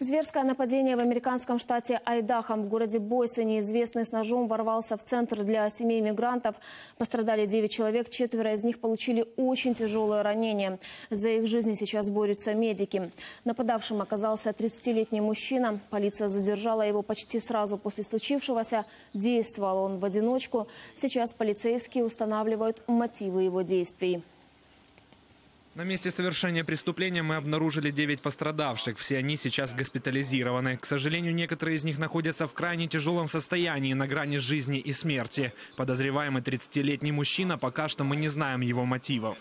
Зверское нападение в американском штате Айдахом в городе Бойсе неизвестный с ножом ворвался в центр для семей мигрантов. Пострадали 9 человек, четверо из них получили очень тяжелое ранение. За их жизни сейчас борются медики. Нападавшим оказался 30-летний мужчина. Полиция задержала его почти сразу после случившегося. Действовал он в одиночку. Сейчас полицейские устанавливают мотивы его действий. На месте совершения преступления мы обнаружили 9 пострадавших. Все они сейчас госпитализированы. К сожалению, некоторые из них находятся в крайне тяжелом состоянии, на грани жизни и смерти. Подозреваемый 30-летний мужчина, пока что мы не знаем его мотивов.